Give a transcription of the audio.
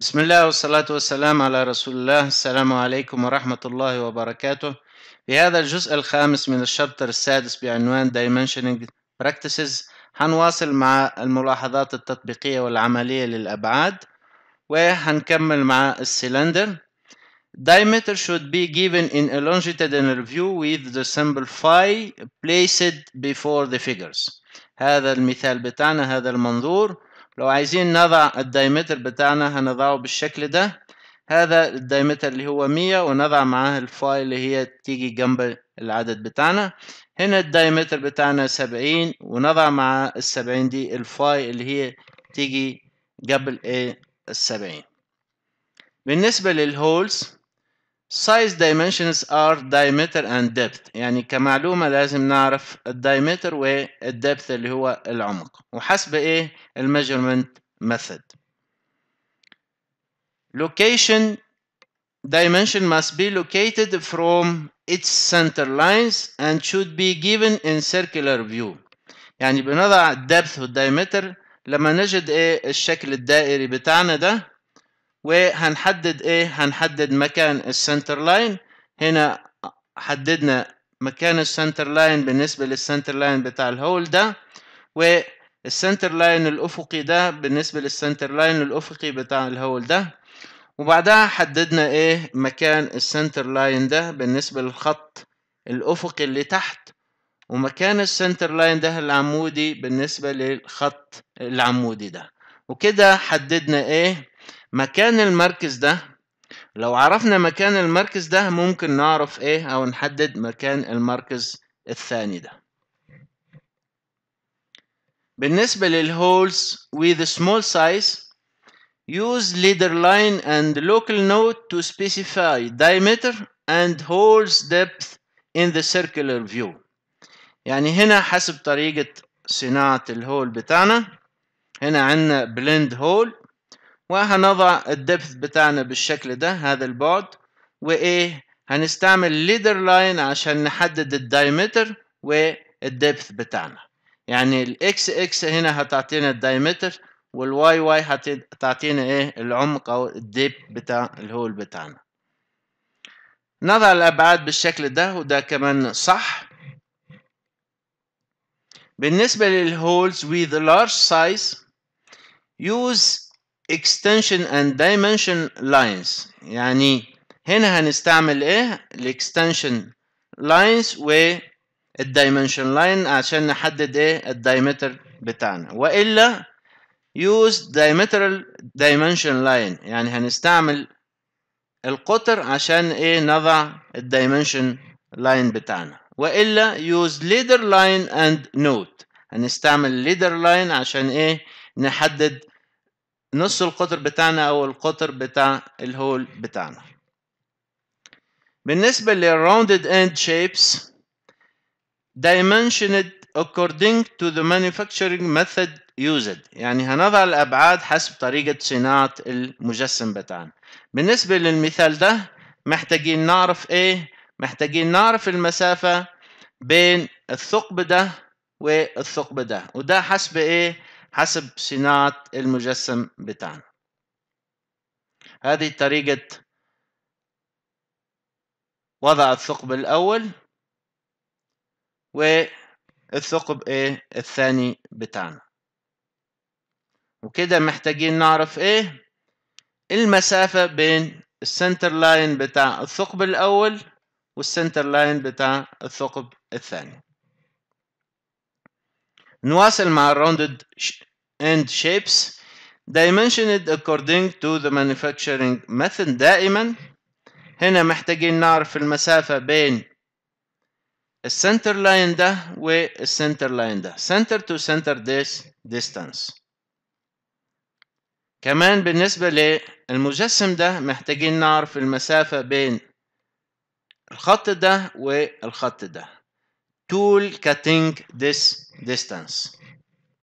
بسم الله والصلاة والسلام على رسول الله السلام عليكم ورحمة الله وبركاته في هذا الجزء الخامس من الشابتر السادس بعنوان Dimensioning Practices هنواصل مع الملاحظات التطبيقية والعملية للأبعاد وهنكمل مع السلندر Diameter should be given in a longitudinal view with the symbol phi placed before the figures هذا المثال بتاعنا هذا المنظور لو عايزين نضع الدايمتر بتاعنا هنضعه بالشكل ده هذا الدايمتر اللي هو مية ونضع معاه الفاي اللي هي تيجي جنب العدد بتاعنا هنا الدايمتر بتاعنا سبعين ونضع مع السبعين دي الفاي اللي هي تيجي قبل ايه السبعين بالنسبة للهولز size dimensions are diameter and depth يعني كمعلومة لازم نعرف الدايمتر والدبث اللي هو العمق وحسب ايه الميجرمنت method location dimension must be located from its center lines and should be given in circular view يعني بنضع depth والدايمتر لما نجد ايه الشكل الدائري بتاعنا ده وهنحدد ايه هنحدد مكان السنتر لاين هنا حددنا مكان السنتر لاين بالنسبة للسنتر لاين بتاع الهول ده والسنتر لاين الأفقي ده بالنسبة للسنتر لاين الأفقي بتاع الهول ده وبعدها حددنا ايه مكان السنتر لاين ده بالنسبة للخط الأفقي اللي تحت ومكان السنتر لاين ده العمودي بالنسبة للخط العمودي ده وكده حددنا ايه مكان المركز ده لو عرفنا مكان المركز ده ممكن نعرف ايه او نحدد مكان المركز الثاني ده بالنسبة للهولز with small size use leader line and local node to specify diameter and holes depth in the circular view يعني هنا حسب طريقة صناعة الهول بتاعنا هنا عندنا blend hole وهنضع الدبث بتاعنا بالشكل ده هذا البعد وايه هنستعمل ليدر لاين عشان نحدد الدايمتر والدبث بتاعنا يعني الاكس اكس هنا هتعطينا الدايمتر والواي واي هتعطينا ايه العمق او الديب بتاع الهول بتاعنا نضع الابعاد بالشكل ده وده كمان صح بالنسبة للهولز with large size use extension and dimension lines يعني هنا هنستعمل ايه الاكستنشن لاينز والدايمنشن لاين عشان نحدد ايه الدايمتر بتاعنا والا use diameter dimension line يعني هنستعمل القطر عشان ايه نضع الدايمنشن لاين بتاعنا والا use leader line and note هنستعمل leader line عشان ايه نحدد نص القطر بتاعنا او القطر بتاع الهول بتاعنا بالنسبة للراوندد end shapes dimensioned according to the manufacturing method used يعني هنضع الأبعاد حسب طريقة صناعة المجسم بتاعنا بالنسبة للمثال ده محتاجين نعرف ايه محتاجين نعرف المسافة بين الثقب ده والثقب ده وده حسب ايه حسب صناعة المجسم بتاعنا هذه طريقة وضع الثقب الأول والثقب ايه الثاني بتاعنا وكده محتاجين نعرف ايه المسافة بين السنتر لاين بتاع الثقب الأول والسنتر لاين بتاع الثقب الثاني نواصل مع الراوندد and shapes dimensioned according to the manufacturing method دائما هنا محتاجين نعرف المسافة بين السنتر لاين ده والسنتر لاين ده center to center this distance كمان بالنسبة للمجسم ده محتاجين نعرف المسافة بين الخط ده والخط ده tool cutting this distance